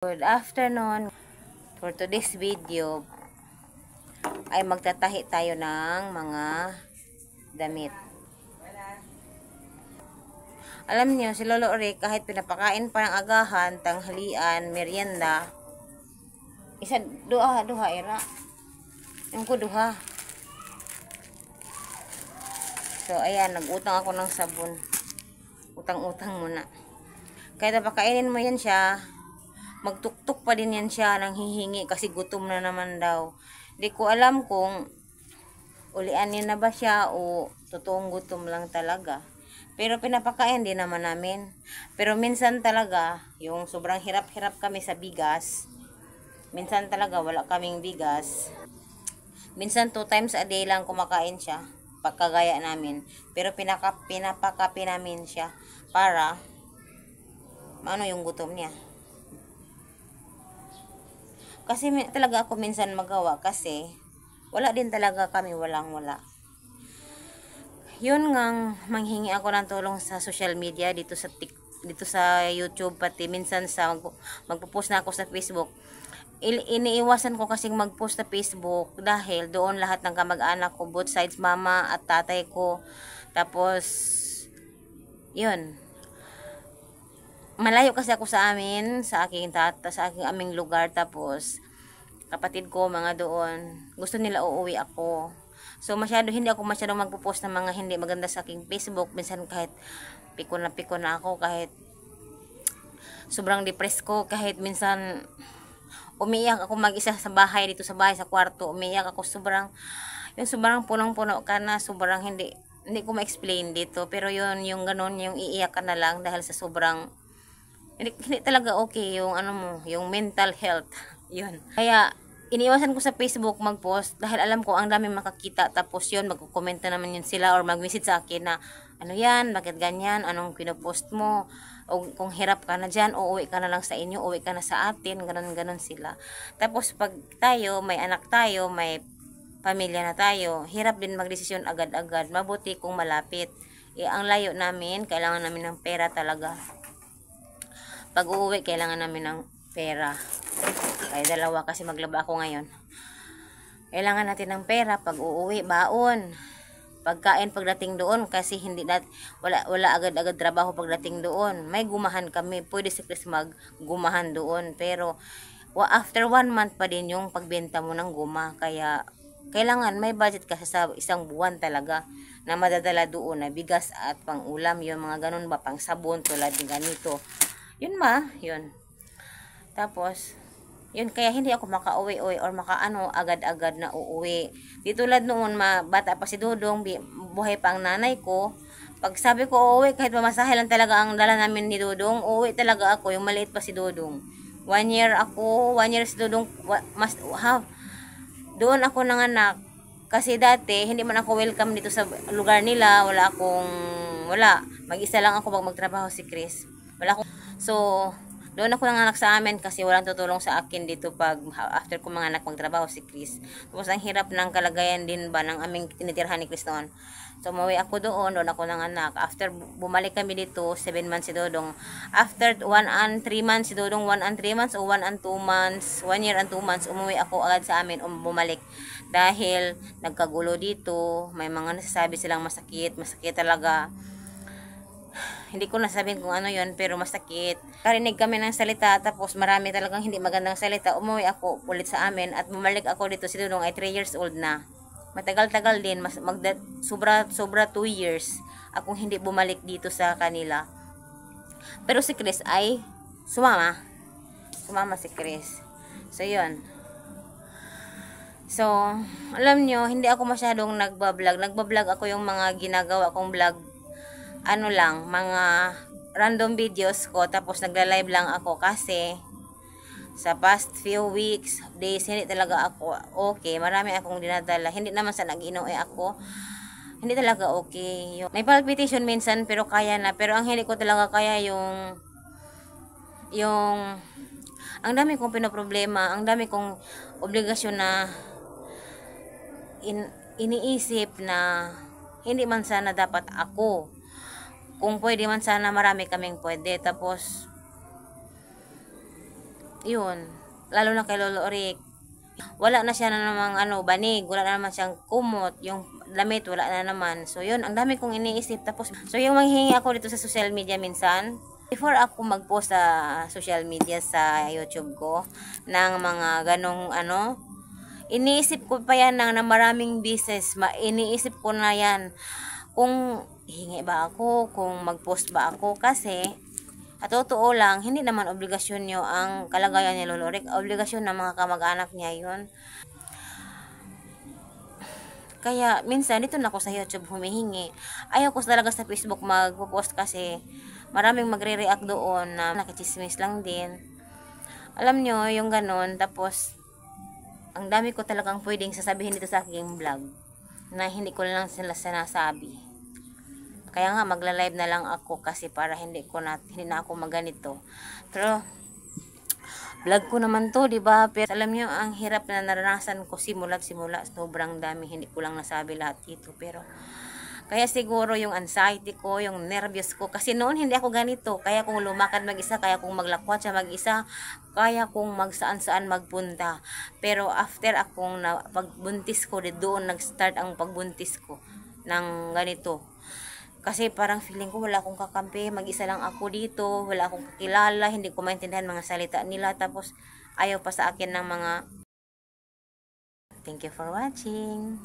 Good afternoon. For today's video ay magtatahi tayo ng mga damit. Alam niyo si Lolo Ore kahit pinapakain pa ng agahan, tanghalian, merienda, isa duha duha era. Yung ko duha. So ayan, nagutang ako ng sabon. Utang-utang muna. Kahit napakainin mo yan siya, magtuktok pa din yan siya nang hihingi kasi gutom na naman daw. Hindi ko alam kung niya na ba siya o totoong gutom lang talaga. Pero pinapakain din naman namin. Pero minsan talaga, yung sobrang hirap-hirap kami sa bigas, minsan talaga wala kaming bigas. Minsan two times a day lang kumakain siya pagkagaya namin. Pero pinaka, pinapakapi namin siya para ano yung gutom niya. Kasi talaga ako minsan magawa kasi wala din talaga kami walang wala. Yun ngang manghingi ako ng tulong sa social media dito sa TikTok dito sa YouTube pati minsan sa mag, magpo-post na ako sa Facebook iniiwasan ko kasi mag-post sa Facebook dahil doon lahat ng kamag-anak ko, both sides mama at tatay ko. Tapos, yun malayo kasi ako sa amin, sa aking tata, sa aking aming lugar tapos kapatid ko mga doon, gusto nila uuwi ako. So masyado hindi ako masyado magpo-post ng mga hindi maganda sa aking Facebook minsan kahit pikon na pikon na ako kahit sobrang depressed ko kahit minsan umiiyak ako mag-isa sa bahay dito sa bahay sa kwarto umiiyak ako sobrang yung sobrang punong-puno ka na sobrang hindi hindi ko ma-explain dito pero yun yung ganun yung iiyak ka na lang dahil sa sobrang hindi, hindi talaga okay yung ano mo, yung mental health. yun. Kaya, iniwasan ko sa Facebook mag-post dahil alam ko ang dami makakita tapos yun, magkukomment na naman yun sila or mag visit sa akin na ano yan, bakit ganyan, anong pinopost mo o kung hirap ka na dyan, uuwi ka na lang sa inyo, uuwi ka na sa atin, ganun-ganun sila. Tapos pag tayo, may anak tayo, may pamilya na tayo, hirap din magdesisyon agad-agad, mabuti kung malapit. E, ang layo namin, kailangan namin ng pera talaga pag uuwi kailangan namin ng pera kaya dalawa kasi maglaba ako ngayon kailangan natin ng pera pag uuwi baon pagkain pagdating doon kasi hindi dat wala wala agad-agad trabaho pagdating doon may gumahan kami pwede si Chris mag gumahan doon pero well, after one month pa din yung pagbenta mo ng guma kaya kailangan may budget kasi sa isang buwan talaga na madadala doon na bigas at pang ulam yung mga ganun ba pang sabon tulad ng ganito yun ma, yun. Tapos, yun, kaya hindi ako makauwi-uwi or makaano agad-agad na uuwi. Di tulad noon, ma, bata pa si Dudong, buhay pa ang nanay ko. Pag sabi ko uuwi, kahit mamasahe lang talaga ang dala namin ni Dudong, uuwi talaga ako, yung maliit pa si Dudong. One year ako, one year si Dudong, mas, wow, doon ako nanganak. Kasi dati, hindi man ako welcome dito sa lugar nila, wala akong, wala. Mag-isa lang ako pag magtrabaho si Chris. So, doon ako nang anak sa amin kasi walang tutulong sa akin dito pag after ko mga anak magtrabaho si Chris. Tapos ang hirap ng kalagayan din ba ng aming tinitirhan ni Chris noon. So umuwi ako doon, doon ako nang anak. After bumalik kami dito, 7 months si Dodong. After 1 and 3 months si Dodong, 1 and 3 months o 1 and 2 months, 1 year and 2 months, umuwi ako agad sa amin, um, bumalik. Dahil nagkagulo dito, may mga nasasabi silang masakit, masakit talaga. Hindi ko nasabihin kung ano yon pero masakit. Karinig kami ng salita tapos marami talagang hindi magandang salita. Umuwi ako ulit sa amin at bumalik ako dito si Dudong ay 3 years old na. Matagal-tagal din, mas magda, sobra, sobra 2 years akong hindi bumalik dito sa kanila. Pero si Chris ay sumama. Sumama si Chris. So, yon So, alam nyo, hindi ako masyadong nagbablog. Nagbablog ako yung mga ginagawa kong vlog ano lang, mga random videos ko tapos nagla-live lang ako kasi sa past few weeks, days, hindi talaga ako okay. Marami akong dinadala. Hindi naman sa nag-inoe ako. Hindi talaga okay. Yung, may palpitation minsan pero kaya na. Pero ang hindi ko talaga kaya yung yung ang dami kong pinoproblema, ang dami kong obligasyon na in, iniisip na hindi man sana dapat ako kung pwede man sana marami kaming pwede. Tapos, yun, lalo na kay Lolo Rick, wala na siya na namang ano, banig, wala na naman siyang kumot, yung damit, wala na naman. So, yun, ang dami kong iniisip. Tapos, so yung manghihingi ako dito sa social media minsan, before ako magpost sa social media sa YouTube ko ng mga ganong ano, iniisip ko pa yan ng, na maraming business, ma iniisip ko na yan kung hingi ba ako, kung mag-post ba ako kasi at totoo lang, hindi naman obligasyon nyo ang kalagayan ni Lolo Rick. Obligasyon ng mga kamag-anak niya yon Kaya, minsan, dito na ako sa YouTube humihingi. Ayaw ko talaga sa Facebook magpo-post kasi maraming magre-react doon na nakichismis lang din. Alam nyo, yung ganun. Tapos, ang dami ko talagang pwedeng sasabihin dito sa aking vlog na hindi ko lang sila sinasabi. Kaya nga magla-live na lang ako kasi para hindi ko na hindi na ako maganito. Pero vlog ko naman to, 'di ba? Pero alam niyo ang hirap na naranasan ko simula't simula, sobrang dami, hindi ko lang nasabi lahat ito, pero kaya siguro yung anxiety ko, yung nervous ko. Kasi noon hindi ako ganito. Kaya kung lumakad mag-isa, kaya kong maglakwat siya mag-isa, kaya kong magsaan-saan magpunta. Pero after akong na, pagbuntis ko, doon nag-start ang pagbuntis ko ng ganito. Kasi parang feeling ko wala akong kakampi, mag-isa lang ako dito, wala akong kakilala, hindi ko maintindihan mga salita nila. Tapos ayaw pa sa akin ng mga... Thank you for watching.